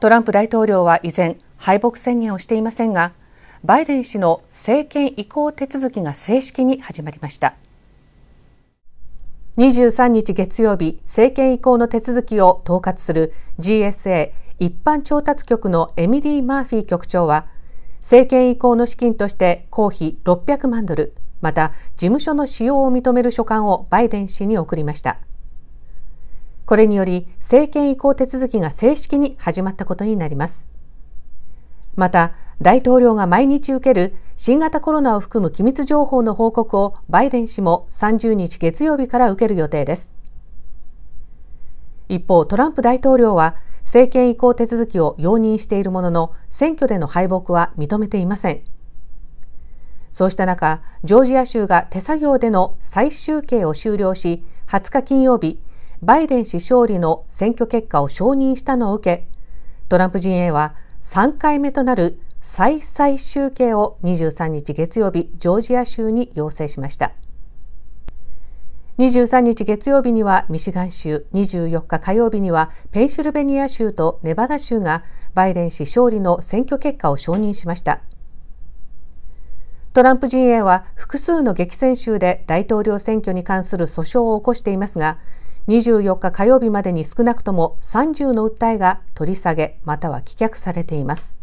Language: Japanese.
トランプ大統領は依然敗北宣言をしていませんがバイデン氏の政権移行手続きが正式に始まりました23日月曜日政権移行の手続きを統括する GSA 一般調達局のエミリー・マーフィー局長は政権移行の資金として公費600万ドルまた事務所の使用を認める書簡をバイデン氏に送りましたこれにより政権移行手続きが正式に始まったことになります。また、大統領が毎日受ける新型コロナを含む機密情報の報告をバイデン氏も30日月曜日から受ける予定です。一方、トランプ大統領は政権移行手続きを容認しているものの選挙での敗北は認めていません。そうした中、ジョージア州が手作業での再集計を終了し、20日金曜日、バイデン氏勝利の選挙結果を承認したのを受け、トランプ陣営は3回目となる再々集計を23日月曜日、ジョージア州に要請しました。23日月曜日にはミシガン州、24日火曜日にはペンシルベニア州とネバダ州がバイデン氏勝利の選挙結果を承認しました。トランプ陣営は複数の激戦州で大統領選挙に関する訴訟を起こしていますが、24日火曜日までに少なくとも30の訴えが取り下げまたは棄却されています。